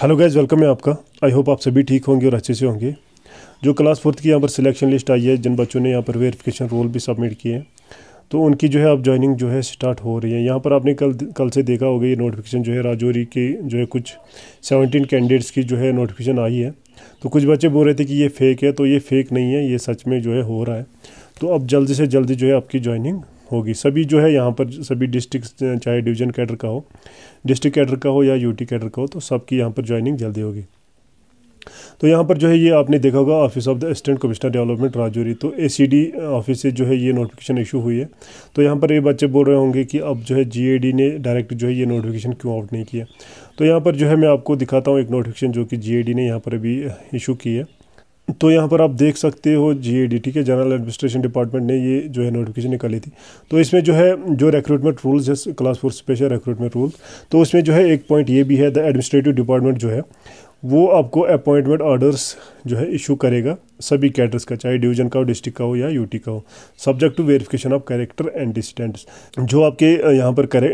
hello guys welcome है आपका I hope आप सभी ठीक होंगे और अच्छे से होंगे जो क्लास फोर्थ की यहाँ पर सिलेक्शन लिस्ट आई है जिन बच्चों ने यहाँ पर वेरिफिकेशन रोल भी सबमिट किए हैं तो उनकी जो है अब ज्वाइनिंग जो है स्टार्ट हो रही है यहाँ पर आपने कल कल से देखा होगा ये नोटिफिकेशन जो है राजौरी की जो है कुछ सेवनटीन कैंडिडेट्स की जो है नोटिफिकेशन आई है तो कुछ बच्चे बोल रहे थे कि ये फेक है तो ये फेक नहीं है ये सच में जो है हो रहा है तो अब जल्दी से जल्दी जो है आपकी ज्वाइनिंग होगी सभी जो है यहाँ पर सभी डिस्ट्रिक्ट चाहे डिवीजन कैडर का हो डिस्ट्रिक्ट कैडर का हो या यूटी कैडर का हो तो सबकी यहाँ पर ज्वाइनिंग जल्दी होगी तो यहाँ पर जो है ये आपने देखा होगा office of the assistant commissioner development Rajouri तो ए ऑफिस से जो है ये नोटिफिकेशन इशू हुई है तो यहाँ पर ये बच्चे बोल रहे होंगे कि अब जो है जी ने डायरेक्ट जो है ये नोटिफिकेशन क्यों आउट नहीं किया तो यहाँ पर जो है मैं आपको दिखाता हूँ एक नोटिफिकेशन जो कि जी ने यहाँ पर अभी इशू की है तो यहाँ पर आप देख सकते हो जी के जनरल एडमिनिस्ट्रेशन डिपार्टमेंट ने ये जो है नोटिफिकेशन निकाली थी तो इसमें जो है जो रिक्रूटमेंट रूल्स है class four special recruitment rule तो उसमें जो है एक पॉइंट ये भी है द एडमिनिस्ट्रेटिव डिपार्टमेंट जो है वो आपको अपॉइंटमेंट ऑर्डर्स जो है इशू करेगा सभी कैडर्स का चाहे डिवीजन का हो डिस्ट्रिक्ट का हो या यूटी का हो subject to verification of character and antecedents जो आपके यहाँ पर करे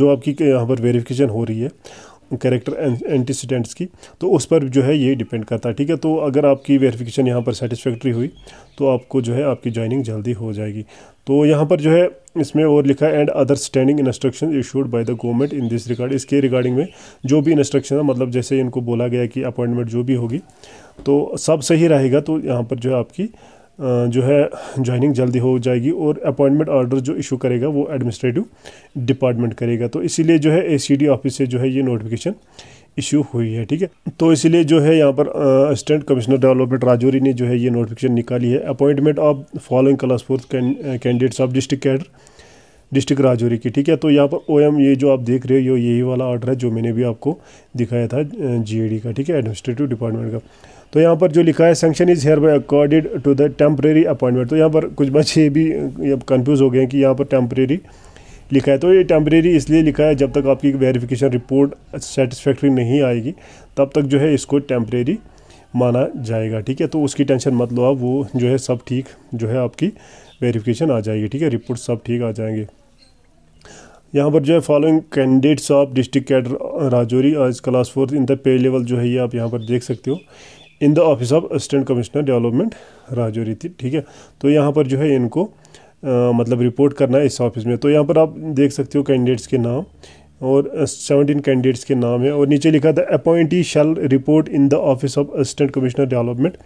जो आपकी यहाँ पर वेरिफिकेशन हो रही है करेक्टर एंटीसीडेंट्स की तो उस पर जो है ये डिपेंड करता है ठीक है तो अगर आपकी वेरिफिकेशन यहाँ पर सेटिस्फैक्ट्री हुई तो आपको जो है आपकी ज्वाइनिंग जल्दी हो जाएगी तो यहाँ पर जो है इसमें और लिखा है and other standing instruction issued by the government in this regard इसके रिगार्डिंग में जो भी इंस्ट्रक्शन है मतलब जैसे इनको बोला गया कि अपॉइंटमेंट जो भी होगी तो सब सही रहेगा तो यहाँ पर जो है आपकी जो है ज्वाइनिंग जल्दी हो जाएगी और अपॉइंटमेंट ऑर्डर जो इशू करेगा वो एडमिनिस्ट्रेटिव डिपार्टमेंट करेगा तो इसीलिए जो है ए ऑफिस से जो है ये नोटिफिकेशन इशू हुई है ठीक है तो इसीलिए जो है यहाँ पर असिस्टेंट कमिश्नर डेवलपमेंट राजौरी ने जो है ये नोटिफिकेशन निकाली है appointment of following class fourth candidates of district cadre district Rajouri की ठीक है तो यहाँ पर ओएम ये जो आप देख रहे हो ये यही वाला ऑर्डर है जो मैंने भी आपको दिखाया था जीएडी का ठीक है एडमिनिस्ट्रेटिव डिपार्टमेंट का तो यहाँ पर जो लिखा है sanction is hereby accorded to the temporary appointment तो यहाँ पर कुछ बच्चे भी कन्फ्यूज़ हो गए हैं कि यहाँ पर टेम्प्रेरी लिखा है तो ये टेम्प्रेरी इसलिए लिखा है जब तक आपकी वेरिफिकेशन रिपोर्ट सेटिस्फैक्ट्री नहीं आएगी तब तक जो है इसको टेम्प्रेरी माना जाएगा ठीक है तो उसकी टेंशन मत लो आप वो जो है सब ठीक जो है आपकी वेरिफिकेशन आ जाएगी ठीक है रिपोर्ट सब ठीक आ जाएंगे यहाँ पर जो है following candidates of district cadre Rajouri as class fourth in the pay level जो है ये आप यहाँ पर देख सकते हो in the office of assistant commissioner development Rajouri ठीक है तो यहाँ पर जो है इनको आ, मतलब रिपोर्ट करना है इस ऑफिस में तो यहाँ पर आप देख सकते हो कैंडिडेट्स के नाम और सेवनटीन कैंडिडेट्स के नाम है और नीचे लिखा था appointee shall report in the office of assistant commissioner development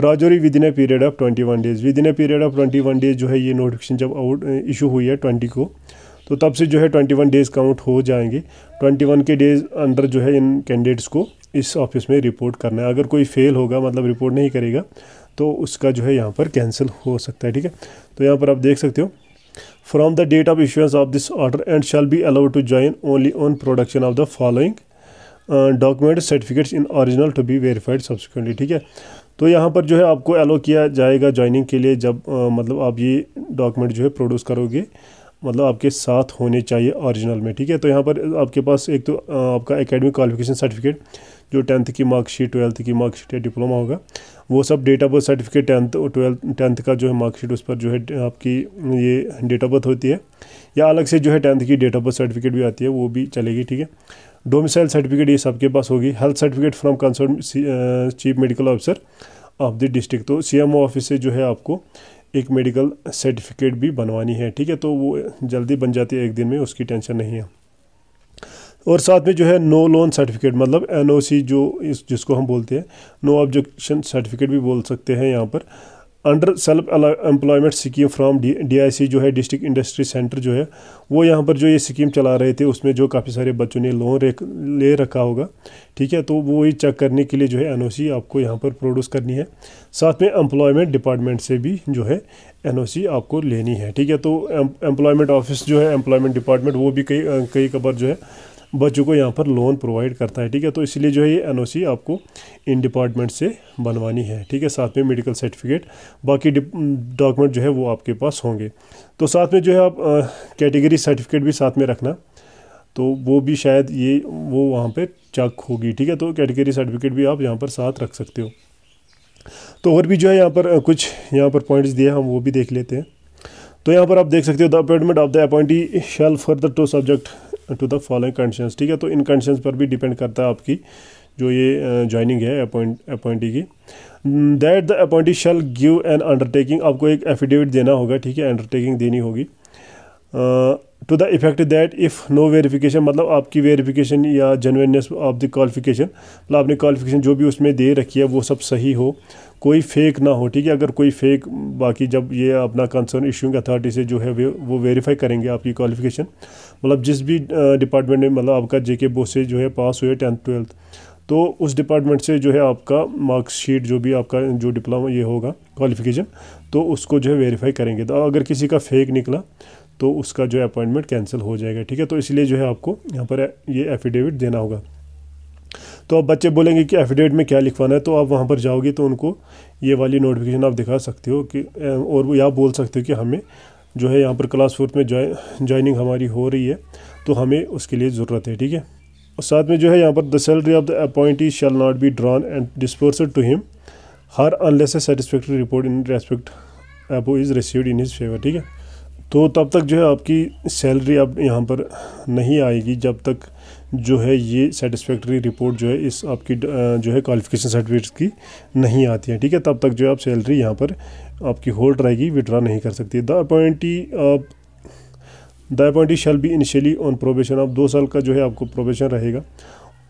Rajouri within a period of twenty one days within a period of twenty one days जो है ये नोटिफिकेशन जब आउट इशू हुई है ट्वेंटी को तो तब से जो है ट्वेंटी वन डेज़ काउंट हो जाएंगे ट्वेंटी वन के डेज़ अंडर जो है इन कैंडिडेट्स को इस ऑफिस में रिपोर्ट करना है अगर कोई फेल होगा मतलब रिपोर्ट नहीं करेगा तो उसका जो है यहाँ पर कैंसिल हो सकता है ठीक है तो यहाँ पर आप देख सकते हो from the date of issuance of this order and shall be allowed to join only on production of the following document certificates in original to be verified subsequently ठीक है तो यहाँ पर जो है आपको अलाउ किया जाएगा ज्वाइनिंग के लिए जब आ, uh, मतलब आप ये डॉक्यूमेंट जो है प्रोड्यूस करोगे मतलब आपके साथ होने चाहिए ओरिजिनल में ठीक है तो यहाँ पर आपके पास एक तो uh, आपका एकेडमिक क्वालिफिकेशन सर्टिफिकेट जो टेंथ की मार्कशीट ट्वेल्थ की मार्कशीट या डिप्लोमा होगा वो सब date of birth certificate tenth और ट्वेल्थ टेंथ का जो है मार्कशीट उस पर जो है आपकी ये डेट ऑफ बर्थ होती है या अलग से जो है टेंथ की डेट ऑफ बर्थ सर्टिफिकेट भी आती है वो भी चलेगी ठीक है डोमिसाइल सर्टिफिकेट ये सबके पास होगी health certificate from concern chief medical officer of the district तो ओ ऑफिस से जो है आपको एक मेडिकल सर्टिफिकेट भी बनवानी है ठीक है तो वो जल्दी बन जाती है एक दिन में उसकी टेंशन नहीं है और साथ में जो है नो लोन सर्टिफिकेट मतलब एनओसी जो इस जिसको हम बोलते हैं नो ऑब्जेक्शन सर्टिफिकेट भी बोल सकते हैं यहाँ पर under self employment scheme from D DIC जो है डिस्ट्रिक्ट इंडस्ट्री सेंटर जो है वो यहाँ पर जो ये स्कीम चला रहे थे उसमें जो काफ़ी सारे बच्चों ने लोन ले रखा होगा ठीक है तो वो ही चेक करने के लिए जो है सी आपको यहाँ पर प्रोड्यूस करनी है साथ में एम्प्लॉयमेंट डिपार्टमेंट से भी जो है सी आपको लेनी है ठीक है तो एम्प्लॉयमेंट ऑफिस जो है एम्प्लॉयमेंट डिपार्टमेंट वो भी कई कई कबार जो है बच्चों को यहाँ पर लोन प्रोवाइड करता है ठीक है तो इसलिए जो है ये एन आपको इन डिपार्टमेंट से बनवानी है ठीक है साथ में मेडिकल सर्टिफिकेट बाकी डॉक्यूमेंट जो है वो आपके पास होंगे तो साथ में जो है आप कैटेगरी सर्टिफिकेट भी साथ में रखना तो वो भी शायद ये वो वहाँ पर चक होगी ठीक है तो कैटेगरी सर्टिफिकेट भी आप यहाँ पर साथ रख सकते हो तो और भी जो है यहाँ पर कुछ यहाँ पर पॉइंट्स दिए हम वो भी देख लेते हैं तो यहाँ पर आप देख सकते हो the appointment of the appointee shall further to subject to the following conditions ठीक है तो इन कंडीशंस पर भी डिपेंड करता है आपकी जो ये ज्वाइनिंग है अपॉइंट अपॉइंटी की that the appointee shall give an undertaking आपको एक एफिडेविट देना होगा ठीक है अंडरटेकिंग देनी होगी to the effect that if no verification मतलब आपकी वेरिफिकेशन या जेनविननेस ऑफ द क्वालिफिकेशन मतलब आपने क्वालिफिकेशन जो भी उसमें दे रखी है वो सब सही हो कोई फेक ना हो ठीक है अगर कोई फेक बाकी जब ये अपना कंसर्न इशूंग अथॉरिटी से जो है वे, वो वेरीफाई करेंगे आपकी क्वालिफिकेशन मतलब जिस भी डिपार्टमेंट में मतलब आपका जेके बोस से जो है पास हुए टेंथ ट्वेल्थ तो उस डिपार्टमेंट से जो है आपका मार्कशीट जो भी आपका जो डिप्लोमा ये होगा क्वालिफिकेशन तो उसको जो है वेरीफाई करेंगे तो अगर किसी का फेक निकला तो उसका जो है अपॉइंटमेंट कैंसिल हो जाएगा ठीक है तो इसलिए जो है आपको यहाँ पर ये एफिडेविट देना होगा तो अब बच्चे बोलेंगे कि एफिडेविट में क्या लिखवाना है तो आप वहाँ पर जाओगे तो उनको ये वाली नोटिफिकेशन आप दिखा सकते हो कि और वो या बोल सकते हो कि हमें जो है यहाँ पर क्लास फोर्थ में ज्वाइनिंग हमारी हो रही है तो हमें उसके लिए ज़रूरत है ठीक है और साथ में जो है यहाँ पर the salary of the appointee shall not be drawn and disbursed to him her unless satisfactory report in respect एपो is received in his favour ठीक है तो तब तक जो है आपकी सैलरी अब यहाँ पर नहीं आएगी जब तक जो है ये सेटिस्फैक्ट्री रिपोर्ट जो है इस आपकी जो है क्वालिफिकेशन सर्टिफिकेट्स की नहीं आती है ठीक है तब तक जो है आप सैलरी यहाँ पर आपकी होल्ड रहेगी विड्रा नहीं कर सकती द अपॉइंटी आप the appointee shall be initially on probation आप दो साल का जो है आपको प्रोबेशन रहेगा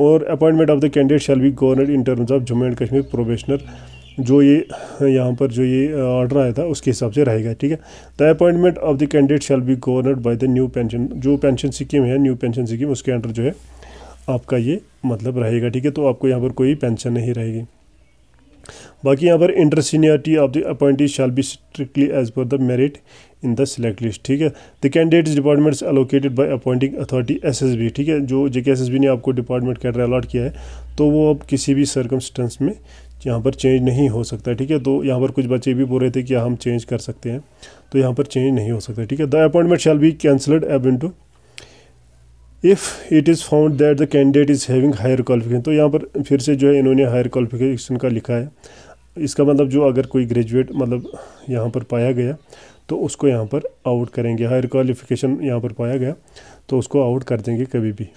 और appointment of the candidate shall be governed in terms of Jammu and Kashmir probationer जो ये यहाँ पर जो ये ऑर्डर आया था उसके हिसाब से रहेगा ठीक है the appointment of the candidate shall be governed by the new pension जो पेंशन स्कीम है न्यू पेंशन स्कीम उसके अंडर जो है आपका ये मतलब रहेगा ठीक है तो आपको यहाँ पर कोई पेंशन नहीं रहेगी बाकी यहाँ पर inter seniority of the appointee shall be strictly as per the merit in the select list ठीक है the candidate departments allocated by appointing authority SSB ठीक है जो जेके एस एस बी ने आपको डिपार्टमेंट कैडर अलॉट किया है तो वो आप किसी भी सर्कमस्टेंस में यहाँ पर चेंज नहीं हो सकता ठीक है तो यहाँ पर कुछ बच्चे भी बोल रहे थे कि हम चेंज कर सकते हैं तो यहाँ पर चेंज नहीं हो सकता ठीक है the appointment shall be cancelled even to if it is found that the candidate is having higher qualification तो यहाँ पर फिर से जो है इन्होंने हायर क्वालिफिकेशन का लिखा है इसका मतलब जो अगर कोई ग्रेजुएट मतलब यहाँ पर पाया गया तो उसको यहाँ पर आउट करेंगे हायर क्वालिफिकेशन यहाँ पर पाया गया तो उसको आउट कर देंगे कभी भी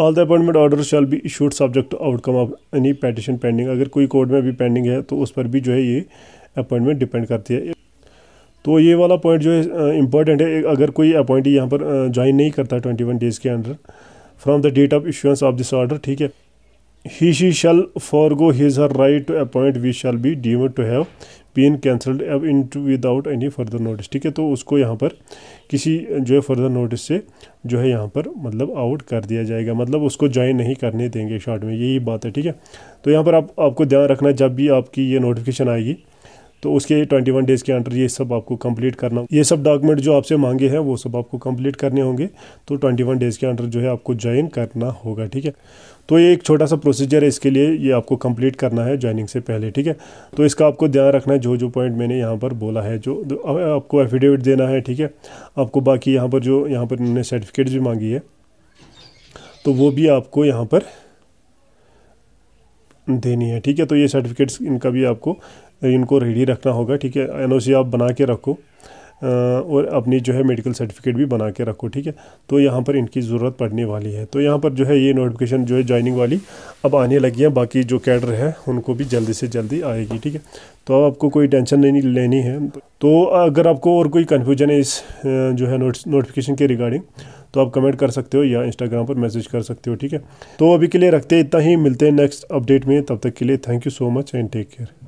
all the appointment order shall be issued subject to outcome of any petition pending अगर कोई कोर्ट में भी पेंडिंग है तो उस पर भी जो है ये अपॉइंटमेंट डिपेंड करती है तो ये वाला पॉइंट जो है इंपॉर्टेंट है अगर कोई अपॉइंटी यहाँ पर ज्वाइन नहीं करता ट्वेंटी वन डेज़ के under from the date of issuance of this order ठीक है he she shall forgo his her right to appoint which shall be deemed to have been cancelled ab initio without any further notice ठीक है तो उसको यहाँ पर किसी जो है फर्दर नोटिस से जो है यहाँ पर मतलब आउट कर दिया जाएगा मतलब उसको ज्वाइन नहीं करने देंगे शॉर्ट में यही बात है ठीक है तो यहाँ पर आप आपको ध्यान रखना जब भी आपकी ये नोटिफिकेशन आएगी तो उसके 21 डेज़ के अंडर ये सब आपको कंप्लीट करना ये सब डॉक्यूमेंट जो आपसे मांगे हैं वो सब आपको कंप्लीट करने होंगे तो 21 डेज़ के अंडर जो है आपको ज्वाइन करना होगा ठीक है तो ये एक छोटा सा प्रोसीजर है इसके लिए ये आपको कंप्लीट करना है ज्वाइनिंग से पहले ठीक है तो इसका आपको ध्यान रखना है जो जो पॉइंट मैंने यहाँ पर बोला है जो आपको एफिडेविट देना है ठीक है आपको बाकी यहाँ पर जो यहाँ पर उन्होंने सर्टिफिकेट भी मांगी है तो वो भी आपको यहाँ पर देनी है ठीक है तो ये सर्टिफिकेट्स इनका भी आपको इनको रेडी रखना होगा ठीक है एन आप बना के रखो और अपनी जो है मेडिकल सर्टिफिकेट भी बना के रखो ठीक है तो यहाँ पर इनकी ज़रूरत पड़ने वाली है तो यहाँ पर जो है ये नोटिफिकेशन जो है ज्वाइनिंग वाली अब आने लगी है बाकी जो कैडर है उनको भी जल्दी से जल्दी आएगी ठीक है तो अब आपको कोई टेंशन नहीं लेनी है तो अगर आपको और कोई कन्फ्यूजन है इस जो है नोटिफिकेशन के रिगार्डिंग तो आप कमेंट कर सकते हो या इंस्टाग्राम पर मैसेज कर सकते हो ठीक है तो अभी के लिए रखते हैं इतना ही मिलते हैं नेक्स्ट अपडेट में तब तक के लिए thank you so much and take care